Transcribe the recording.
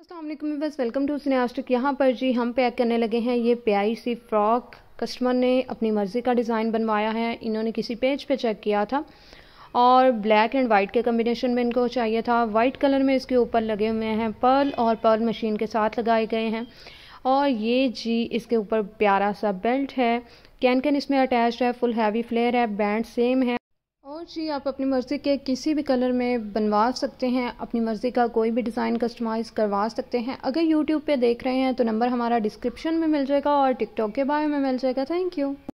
असलम बस welcome to स्नेहास्टिक यहाँ पर जी हम पैक करने लगे हैं ये प्याई सी फ्रॉक कस्टमर ने अपनी मर्ज़ी का डिज़ाइन बनवाया है इन्होंने किसी पेज पे चेक किया था और ब्लैक एंड वाइट के कम्बिनेशन में इनको चाहिए था वाइट कलर में इसके ऊपर लगे हुए हैं पर्ल और पर्ल मशीन के साथ लगाए गए हैं और ये जी इसके ऊपर प्यारा सा बेल्ट है कैन कैन इसमें अटैच है फुल हैवी फ्लेयर है बैंड सेम है और जी आप अपनी मर्ज़ी के किसी भी कलर में बनवा सकते हैं अपनी मर्ज़ी का कोई भी डिज़ाइन कस्टमाइज़ करवा सकते हैं अगर यूट्यूब पे देख रहे हैं तो नंबर हमारा डिस्क्रिप्शन में मिल जाएगा और टिकटॉक के बारे में मिल जाएगा थैंक यू